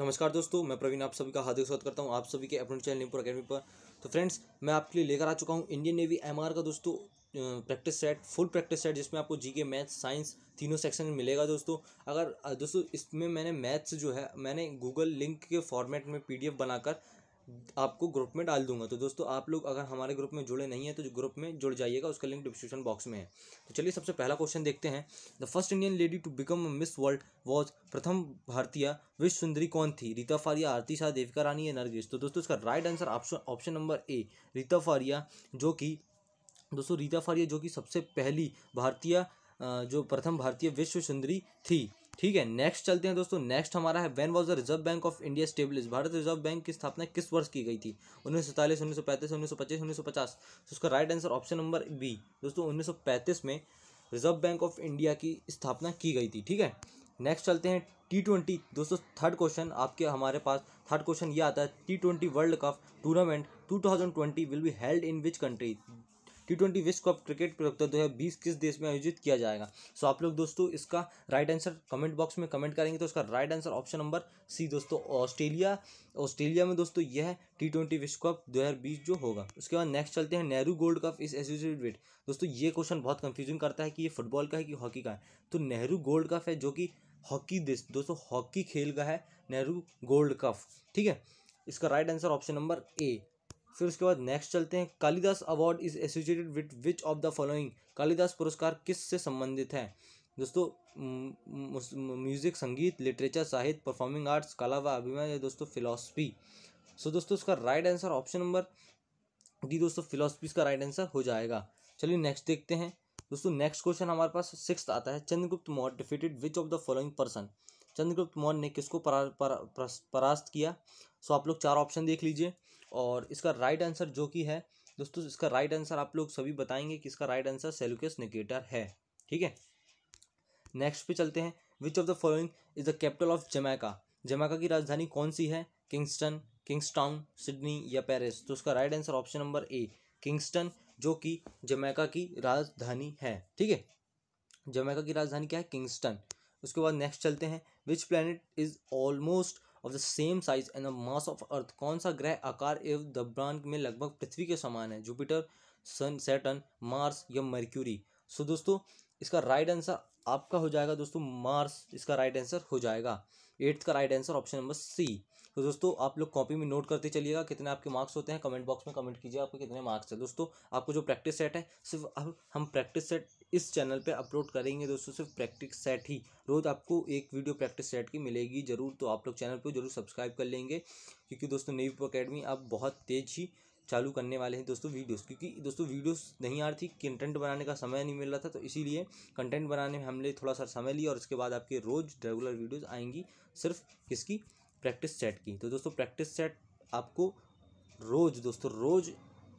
नमस्कार दोस्तों मैं प्रवीण आप सभी का हार्दिक स्वागत करता हूँ आप सभी के अपने चैनल निपुर अकेडमी पर तो फ्रेंड्स मैं आपके लिए लेकर आ चुका हूँ इंडियन नेवी एमआर का दोस्तों practice set full practice set जिसमें आपको जीके मैथ्स साइंस तीनों सेक्शन में मिलेगा दोस्तों अगर दोस्तों इसमें मैंने मैथ्स जो है मैंने गूगल लिंक के फॉर्मेट में पी बनाकर आपको ग्रुप में डाल दूंगा तो दोस्तों आप लोग अगर हमारे ग्रुप में जुड़े नहीं हैं तो ग्रुप में जुड़ जाइएगा उसका लिंक डिस्क्रिप्शन बॉक्स में है तो चलिए सबसे पहला क्वेश्चन देखते हैं the first Indian lady to become Miss World was प्रथम भारतीय विश्व सुंदरी कौन थी रीता फारिया आरती शाह देविका रानी या नरगेश तो दोस्तों इसका right answer option number A Reita Faria जो कि दोस्तों रीता फारिया जो कि सबसे पहली भारतीय जो प्रथम भारतीय विश्व सुंदरी थी ठीक है नेक्स्ट चलते हैं दोस्तों नेक्स्ट हमारा है when was the Reserve Bank of India established Bharat Reserve Bank की स्थापना किस वर्ष की गई थी उन्नीस सौ सैंतालीस उन्नीस सौ पैंतीस उन्नीस सौ पच्चीस उन्नीस सौ पचास तो उसका right answer option number B दोस्तों उन्नीस सौ पैंतीस में रिजर्व बैंक ऑफ इंडिया की स्थापना की गई थी ठीक है नेक्स्ट चलते हैं टी ट्वेंटी दोस्तों थर्ड क्वेश्चन आपके हमारे पास थर्ड क्वेश्चन ये आता है T twenty world cup tournament two thousand twenty will be held in which country T twenty विश्व कप क्रिकेट प्रतियोगिता दो हज़ार बीस किस देश में आयोजित किया जाएगा सो आप लोग दोस्तों इसका राइट आंसर कमेंट बॉक्स में कमेंट करेंगे तो इसका right answer option number C दोस्तों ऑस्ट्रेलिया ऑस्ट्रेलिया में दोस्तों यह टी ट्वेंटी विश्व कप दो हज़ार बीस जो होगा उसके बाद नेक्स्ट चलते हैं Nehru Gold Cup is associated with दोस्तों ये क्वेश्चन बहुत कंफ्यूजिंग करता है कि ये फुटबॉल का है कि हॉकी का है तो नेहरू गोल्ड कप है जो कि हॉकी देश दोस्तों हॉकी खेल का है नेहरू गोल्ड कप ठीक है इसका right answer option number A फिर उसके बाद नेक्स्ट चलते हैं Kalidas award is associated with which of the following Kalidas पुरस्कार किस से संबंधित है दोस्तों म्यूज़िक संगीत लिटरेचर साहित्य परफॉर्मिंग आर्ट्स कला व अभिमान या दोस्तों फिलोसफी सो so, दोस्तों उसका right answer option number D दोस्तों फिलोसफी का राइट आंसर हो जाएगा चलिए नेक्स्ट देखते हैं दोस्तों नेक्स्ट क्वेश्चन हमारे पास सिक्स आता है Chandragupta Maurya defeated which of the following person Chandragupta Maurya ने किसको परा, परा, परास्त किया सो so, आप लोग चार ऑप्शन देख लीजिए और इसका राइट आंसर जो कि है दोस्तों इसका राइट आंसर आप लोग सभी बताएंगे कि इसका राइट आंसर सेलुकस निकेटर है ठीक है नेक्स्ट पे चलते हैं which of the following is the capital of Jamaica Jamaica की राजधानी कौन सी है किंगस्टन किंग्सटाउन सिडनी या पेरिस तो उसका right answer option number A Kingston जो कि जमैका की राजधानी है ठीक है जमैका की राजधानी क्या है किंगस्टन उसके बाद नेक्स्ट चलते हैं which planet is almost of the same size and the mass of Earth कौन सा ग्रह आकार एवं दब्रान में लगभग पृथ्वी के समान है जुपिटर सन सैटन मार्स या मर्क्यूरी सो दोस्तों इसका राइट आंसर आपका हो जाएगा दोस्तों मार्स इसका राइट आंसर हो जाएगा एट्थ का right answer option number C तो दोस्तों आप लोग कॉपी में नोट करते चलिएगा कितने आपके मार्क्स होते हैं कमेंट बॉक्स में कमेंट कीजिए आपके कितने मार्क्स है दोस्तों आपको जो प्रैक्टिस सेट है सिर्फ अब हम प्रैक्टिस सेट इस चैनल पे अपलोड करेंगे दोस्तों सिर्फ प्रैक्टिस सेट ही रोज़ आपको एक वीडियो प्रैक्टिस सेट की मिलेगी ज़रूर तो आप लोग चैनल को जरूर सब्सक्राइब कर लेंगे क्योंकि दोस्तों नेवी पो अकेडमी आप बहुत तेज ही चालू करने वाले हैं दोस्तों वीडियोस क्योंकि दोस्तों वीडियोस नहीं आ रही थी कंटेंट बनाने का समय नहीं मिल रहा था तो इसीलिए कंटेंट बनाने में हमने थोड़ा सा समय लिया और उसके बाद आपके रोज़ रेगुलर वीडियोस आएंगी सिर्फ किसकी प्रैक्टिस सेट की तो दोस्तों प्रैक्टिस सेट आपको रोज़ दोस्तों रोज़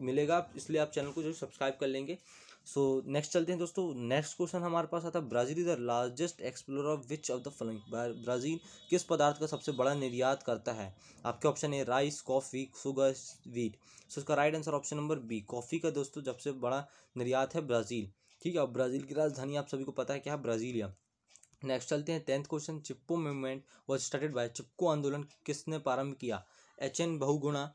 मिलेगा इसलिए आप चैनल को जो सब्सक्राइब कर लेंगे सो नेक्स्ट चलते हैं दोस्तों नेक्स्ट क्वेश्चन हमारे पास आता है Brazil is the largest explore of which of the following Brazil किस पदार्थ का सबसे बड़ा निर्यात करता है आपके ऑप्शन है rice coffee sugar wheat so इसका right answer option number B coffee का दोस्तों सबसे बड़ा निर्यात है ब्राज़ील ठीक है ब्राज़ील की राजधानी आप सभी को पता है क्या है ब्राज़ीलिया नेक्स्ट चलते हैं tenth question Chipko movement was started by Chipko आंदोलन किसने प्रारंभ किया एच एन बहुगुणा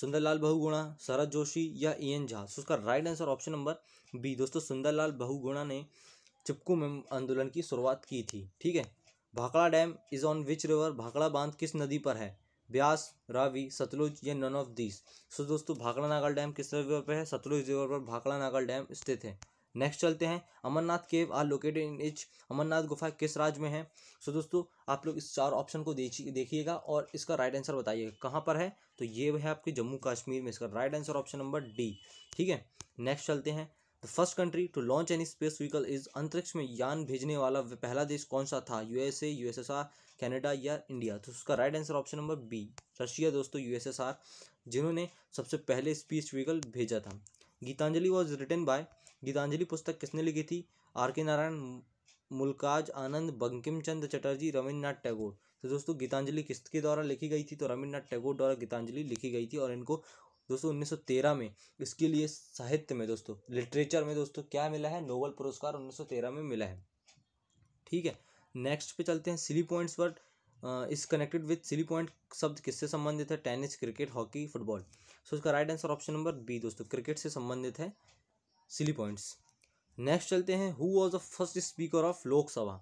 सुंदरलाल बहुगुणा शरद जोशी या ए एन झा उसका right answer option number B दोस्तों सुंदरलाल बहुगुणा ने चिपकू में आंदोलन की शुरुआत की थी ठीक है Bhakra dam is on which river Bhakra बांध किस नदी पर है ब्यास रावी सतलुज या नन ऑफ दीस सो दोस्तों भाखड़ा नागल डैम किस रिवर पर है सतलुज रिवर पर भाखड़ा नागल डैम स्थित है नेक्स्ट चलते हैं Amarnath cave are located in which Amarnath गुफा किस राज्य में है सो so, दोस्तों आप लोग इस चार ऑप्शन को देखिएगा और इसका राइट आंसर बताइएगा कहाँ पर है तो ये है आपके जम्मू कश्मीर में इसका right answer option number D ठीक है नेक्स्ट चलते हैं the first country to launch any space vehicle is अंतरिक्ष में यान भेजने वाला पहला देश कौन सा था यूएसए यूएसएसआर कनाडा या इंडिया तो उसका right answer option number B Russia दोस्तों यूएसएसआर जिन्होंने सबसे पहले स्पेस व्हीकल भेजा था Gitanjali was written by Gitanjali पुस्तक किसने लिखी थी आर के नारायण मुलकाज आनंद बंकिम चंद चटर्जी रविन्द्रनाथ टैगोर तो दोस्तों गीतांजलि किसके द्वारा लिखी गई थी तो रविन्द्रनाथ टैगोर द्वारा गीतांजलि लिखी गई थी और इनको दोस्तों उन्नीस में इसके लिए साहित्य में दोस्तों लिटरेचर में दोस्तों क्या मिला है नोबल पुरस्कार उन्नीस में मिला है ठीक है नेक्स्ट पे चलते हैं सिली पॉइंट्स पर इस कनेक्टेड विथ सिली पॉइंट शब्द किससे संबंधित है tennis cricket hockey football so इसका right answer option number B दोस्तों क्रिकेट से संबंधित है सिली पॉइंट्स नेक्स्ट चलते हैं who was the first speaker of Lok Sabha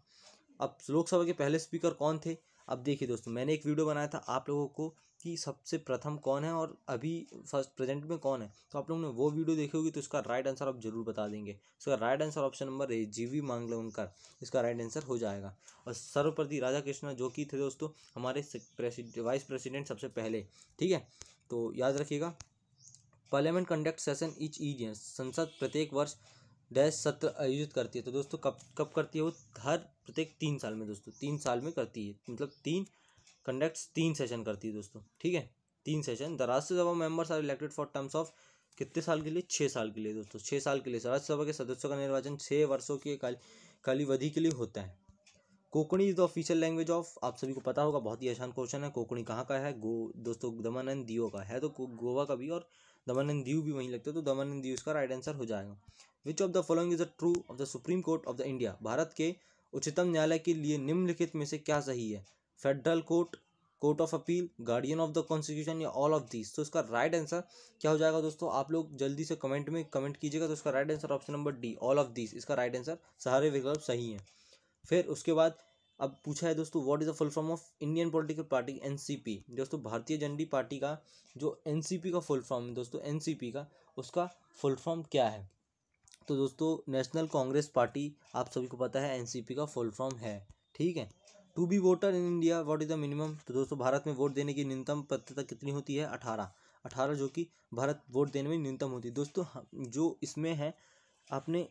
अब लोकसभा के पहले स्पीकर कौन थे अब देखिए दोस्तों मैंने एक वीडियो बनाया था आप लोगों को कि सबसे प्रथम कौन है और अभी फर्स्ट प्रेजेंट में कौन है तो आप लोगों ने वो वीडियो देखी होगी तो इसका राइट आंसर आप जरूर बता देंगे इसका right answer option number A G V उनका इसका राइट आंसर हो जाएगा और सर्वप्रति राधा कृष्णा जो कि थे दोस्तों हमारे वाइस प्रेसिडेंट सबसे पहले ठीक है तो याद रखिएगा parliament conduct session each year संसद प्रत्येक वर्ष डैश सत्र आयोजित करती है तो दोस्तों कब कब करती है वो हर प्रत्येक तीन साल में दोस्तों तीन साल में करती है मतलब तीन कंडक्ट तीन सेशन करती है दोस्तों ठीक है तीन session the Rajya Sabha members are elected for terms of कितने साल के लिए छः साल के लिए दोस्तों छः साल के लिए राज्यसभा के सदस्यों का निर्वाचन छः वर्षों की काली कालीवधि के लिए होता है Konkani is the official language of आप सभी को पता होगा बहुत ही आसान क्वेश्चन है कोकणी कहाँ का है गो दोस्तों दमन एंड का है तो गोवा का भी और दमन एंड दीव भी वहीं लगते हैं तो दमन एंड दीव इसका राइट आंसर हो जाएगा which of the following is a true of the Supreme Court of the India Bharat के उच्चतम न्यायालय के लिए निम्नलिखित में से क्या सही है federal court court of appeal guardian of the constitution या ऑल ऑफ दिस तो इसका राइट आंसर क्या हो जाएगा दोस्तों आप लोग जल्दी से कमेंट में कमेंट कीजिएगा तो इसका right answer option number D all of this इसका राइट आंसर सारे विकल्प सही हैं फिर उसके बाद अब पूछा है दोस्तों what is the full form of Indian political party NCP दोस्तों भारतीय जनडी पार्टी का जो एनसीपी का फुल फॉर्म है दोस्तों एनसीपी का उसका फुल फॉर्म क्या है तो दोस्तों नेशनल कांग्रेस पार्टी आप सभी को पता है एनसीपी का फुल फॉर्म है ठीक है to be voter in India what is the minimum तो दोस्तों भारत में वोट देने की न्यूनतम पत्रता कितनी होती है अठारह अठारह जो कि भारत वोट देने में न्यूनतम होती है दोस्तों जो इसमें है आपने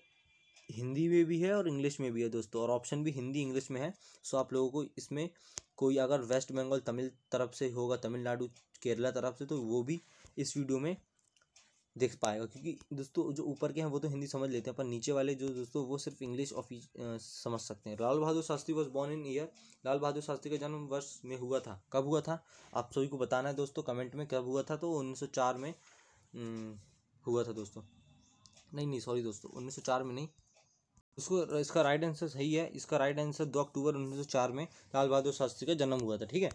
हिंदी में भी है और इंग्लिश में भी है दोस्तों और ऑप्शन भी हिंदी इंग्लिश में है सो आप लोगों को इसमें कोई अगर वेस्ट बंगाल तमिल तरफ से होगा तमिलनाडु केरला तरफ से तो वो भी इस वीडियो में देख पाएगा क्योंकि दोस्तों जो ऊपर के हैं वो तो हिंदी समझ लेते हैं पर नीचे वाले जो दोस्तों वो सिर्फ इंग्लिश ऑफिस समझ सकते हैं Lal Bahadur Shastri was born in year Lal Bahadur Shastri का जन्म वर्ष में हुआ था कब हुआ था आप सभी को बताना है दोस्तों कमेंट में कब हुआ था तो उन्नीस में हुआ था दोस्तों नहीं नहीं सॉरी दोस्तों उन्नीस में नहीं उसको इसका राइट आंसर सही है इसका राइट आंसर दो अक्टूबर उन्नीस सौ चार में लाल बहादुर शास्त्री का जन्म हुआ था ठीक है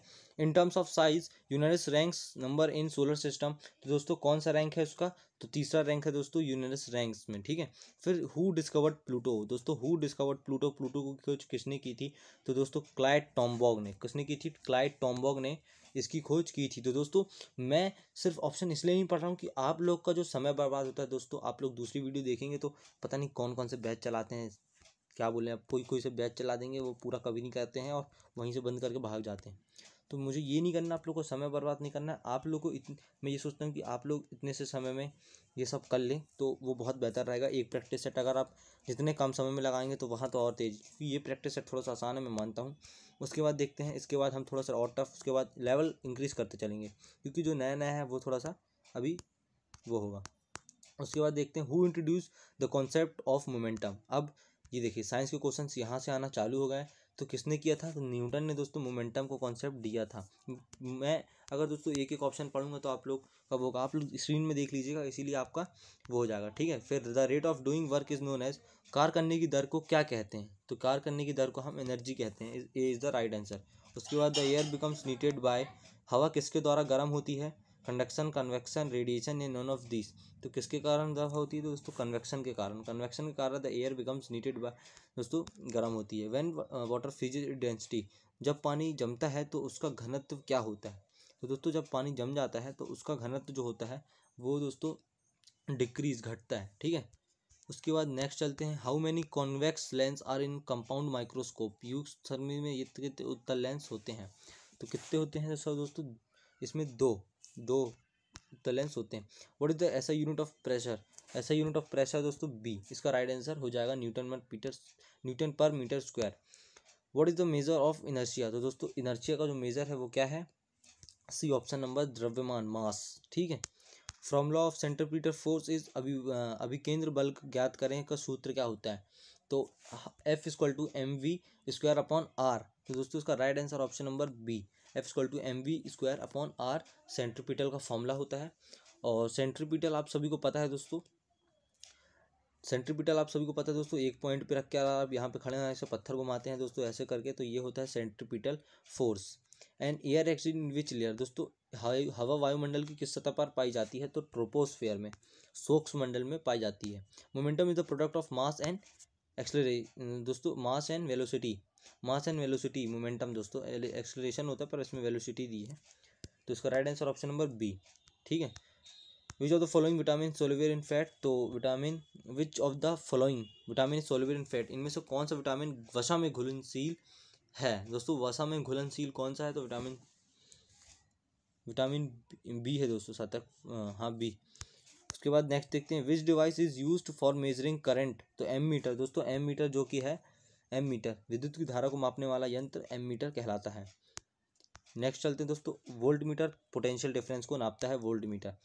इन टर्म्स ऑफ साइज यूनेरस ranks number in solar system तो दोस्तों कौन सा रैंक है उसका तो तीसरा रैंक है दोस्तों यूनेरस रैंक्स में ठीक है फिर हु डिस्कवर्ड प्लूटो दोस्तों हु डिस्कवर्ड प्लूटो प्लूटो को कुछ किसने की थी तो दोस्तों क्लाइड टॉम्बॉग ने किसने की थी क्लाइड टॉम्बॉग ने इसकी खोज की थी तो दोस्तों मैं सिर्फ ऑप्शन इसलिए नहीं पढ़ रहा हूँ कि आप लोग का जो समय बर्बाद होता है दोस्तों आप लोग दूसरी वीडियो देखेंगे तो पता नहीं कौन कौन से बैच चलाते हैं क्या बोले आप कोई कोई से बैच चला देंगे वो पूरा कभी नहीं करते हैं और वहीं से बंद करके भाग जाते हैं तो मुझे ये नहीं करना आप लोग को समय बर्बाद नहीं करना आप लोग को इतने मैं ये सोचता हूँ कि आप लोग इतने से समय में ये सब कर लें तो वो बहुत बेहतर रहेगा एक प्रैक्टिस सेट अगर आप जितने कम समय में लगाएंगे तो वहाँ तो और तेज़ ये प्रैक्टिस सेट थोड़ा सा आसान है मैं मानता हूँ उसके बाद देखते हैं इसके बाद हम थोड़ा सा और टफ उसके बाद लेवल इंक्रीज़ करते चलेंगे क्योंकि जो नया नया है वो थोड़ा सा अभी वो होगा उसके बाद देखते हैं who introduce the concept of momentum अब ये देखिए साइंस के क्वेश्चन यहाँ से आना चालू हो गए तो किसने किया था तो न्यूटन ने दोस्तों मोमेंटम को कॉन्सेप्ट दिया था मैं अगर दोस्तों एक एक ऑप्शन पढ़ूंगा तो आप लोग कब होगा आप लोग स्क्रीन में देख लीजिएगा इसीलिए आपका वो हो जाएगा ठीक है फिर the rate of doing work is known as कार करने की दर को क्या कहते हैं तो कार करने की दर को हम एनर्जी कहते हैं A is the right answer उसके बाद the air becomes heated by हवा किसके द्वारा गर्म होती है conduction convection radiation in none of this तो किसके कारण गर्म होती है तो दोस्तों कन्वेक्शन के कारण कन्वेक्शन के कारण the air becomes heated by दोस्तों गर्म होती है व्हेन वाटर फ्रीज डेंसिटी जब पानी जमता है तो उसका घनत्व क्या होता है तो दोस्तों जब पानी जम जाता है तो उसका घनत्व जो होता है वो दोस्तों डिक्रीज घटता है ठीक है उसके बाद नेक्स्ट चलते हैं how many convex lens are in compound microscope यू थर्मी में ये कितने उत्तर लेंस होते हैं तो कितने होते हैं सर दोस्तों इसमें दो दो तलेंस होते हैं what is the SI unit of pressure SI unit of pressure दोस्तों बी इसका राइट आंसर हो जाएगा newton per metre newton per metre square what is the measure of inertia तो दोस्तों इनर्शिया का जो मेजर है वो क्या है सी ऑप्शन नंबर द्रव्यमान मास ठीक है formula law of centripetal force is अभी अभी केंद्र बल ज्ञात करें का सूत्र क्या होता है तो F is equal to M V square upon R तो दोस्तों इसका right answer option number B F is equal to M V square upon R centripetal का फॉर्मूला होता है और सेंट्रीपिटल आप सभी को पता है दोस्तों सेंट्रीपिटल आप सभी को पता है दोस्तों एक पॉइंट पे रख के आप यहाँ पे खड़े हैं ऐसे पत्थर घुमाते हैं दोस्तों ऐसे करके तो ये होता है centripetal force and air exist in which layer दोस्तों हवा वायुमंडल की किस सतह पर पाई जाती है तो ट्रोपोस्फेयर में सोक्स मंडल में पाई जाती है momentum is the product of mass and acceleration दोस्तों mass and velocity mass and velocity momentum दोस्तों एक्सलरेशन होता है पर इसमें वेलोसिटी दी है तो इसका right answer option number B ठीक है which of the following vitamin soluble in fat तो vitamin which of the following vitamin soluble in fat इनमें से कौन सा विटामिन वसा में घुलनशील है दोस्तों वसा में घुलनशील कौन सा है तो विटामिन विटामिन बी है दोस्तों सातक हाँ बी उसके बाद नेक्स्ट देखते हैं which device is use for measuring current तो एम मीटर दोस्तों एम मीटर जो कि है एम मीटर विद्युत की धारा को मापने वाला यंत्र एम मीटर कहलाता है नेक्स्ट चलते हैं दोस्तों वोल्ट मीटर पोटेंशियल डिफरेंस को नापता है voltmeter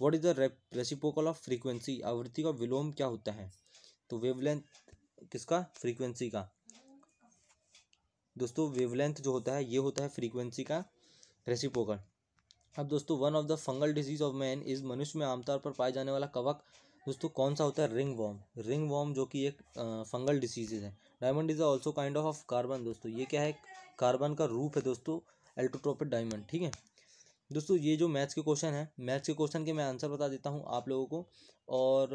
what is the reciprocal of frequency आवृत्ति का विलोम क्या होता है तो वेवलेंथ किसका फ्रीक्वेंसी का दोस्तों वेवलेंथ जो होता है ये होता है फ्रीक्वेंसी का रेसिपोकल अब दोस्तों one of the fungal disease of man is मनुष्य में आमतौर पर पाए जाने वाला कवक दोस्तों कौन सा होता है रिंग वॉम रिंग वॉम जो कि एक फंगल डिसीजेज है diamond is also kind of of carbon दोस्तों ये क्या है कार्बन का रूप है दोस्तों एल्ट्रोट्रोपिक डायमंड ठीक है दोस्तों ये जो मैथ्स के क्वेश्चन है मैथ्स के क्वेश्चन के मैं आंसर बता देता हूँ आप लोगों को और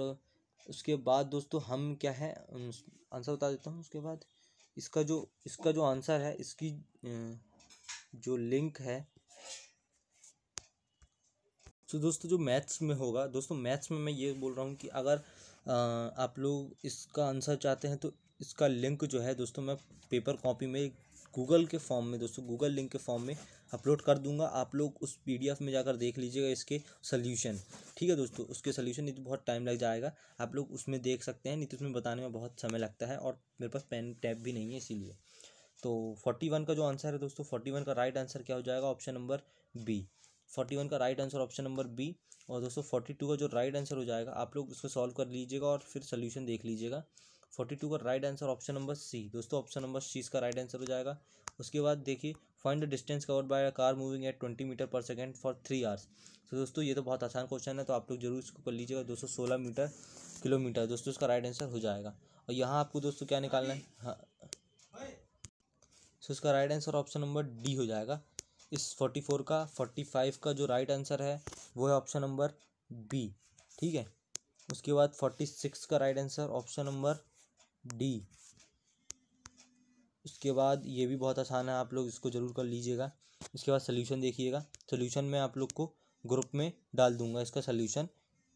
उसके बाद दोस्तों हम क्या है आंसर बता देता हूँ उसके बाद इसका जो इसका जो आंसर है इसकी जो लिंक है तो दोस्तों जो मैथ्स में होगा दोस्तों मैथ्स में मैं ये बोल रहा हूँ कि अगर आप लोग इसका आंसर चाहते हैं तो इसका लिंक जो है दोस्तों मैं पेपर कॉपी में गूगल के फॉर्म में दोस्तों गूगल लिंक के फॉर्म में अपलोड कर दूंगा आप लोग उस पीडीएफ में जाकर देख लीजिएगा इसके सोल्यूशन ठीक है दोस्तों उसके सोल्यूशन नहीं तो बहुत टाइम लग जाएगा आप लोग उसमें देख सकते हैं नहीं तो उसमें बताने में बहुत समय लगता है और मेरे पास पेन टैप भी नहीं है इसीलिए तो फोर्टी वन का जो आंसर है दोस्तों फोर्टी वन का राइट आंसर क्या हो जाएगा option number B forty one का right answer option number B और दोस्तों फोर्टी टू का जो राइट आंसर हो जाएगा आप लोग उसको सॉल्व कर लीजिएगा और फिर सोल्यूशन देख लीजिएगा फोर्टी टू का right answer option number C दोस्तों ऑप्शन नंबर सी इसका राइट आंसर हो जाएगा उसके बाद देखिए find the distance covered by a car moving at twenty meter per second for three hours तो दोस्तों ये तो बहुत आसान क्वेश्चन है तो आप लोग जरूर इसको कर लीजिएगा सौ सोलह मीटर किलोमीटर दोस्तों इसका राइट आंसर हो जाएगा और यहाँ आपको दोस्तों क्या निकालना है हाँ सो तो इसका right answer option number D हो जाएगा इस फोर्टी फोर का फोर्टी फाइव का जो राइट आंसर है वो है ऑप्शन नंबर बी ठीक है उसके बाद फोर्टी सिक्स का right answer option number D उसके बाद ये भी बहुत आसान है आप लोग इसको ज़रूर कर लीजिएगा इसके बाद सोल्यूशन देखिएगा सोल्यूशन मैं आप लोग को ग्रुप में डाल दूंगा इसका सोल्यूशन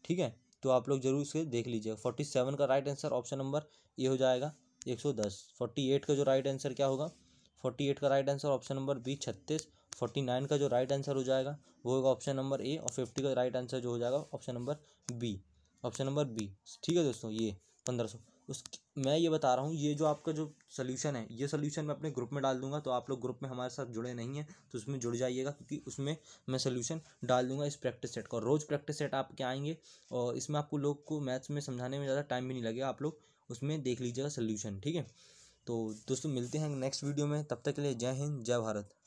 ठीक है तो आप लोग जरूर इसे देख लीजिएगा फोर्टी सेवन का right answer option number A हो जाएगा एक सौ दस फोर्टी एट का जो राइट आंसर क्या होगा फोर्टी एट का right answer option number B छत्तीस फोर्टी नाइन का जो राइट आंसर हो जाएगा वो होगा ऑप्शन नंबर ए और फिफ्टी का राइट आंसर जो हो जाएगा option number B option number B ठीक है दोस्तों ये पंद्रह सौ उस मैं ये बता रहा हूँ ये जो आपका जो सोल्यूशन है ये सोल्यूशन मैं अपने ग्रुप में डाल दूंगा तो आप लोग ग्रुप में हमारे साथ जुड़े नहीं हैं तो उसमें जुड़ जाइएगा क्योंकि उसमें मैं सोल्यूशन डाल दूंगा इस प्रैक्टिस सेट का रोज़ प्रैक्टिस सेट आपके आएंगे और इसमें आपको लोग को मैथ्स में समझाने में ज़्यादा टाइम भी नहीं लगेगा आप लोग उसमें देख लीजिएगा सोल्यूशन ठीक है तो दोस्तों मिलते हैं नेक्स्ट वीडियो में तब तक के लिए जय हिंद जय भारत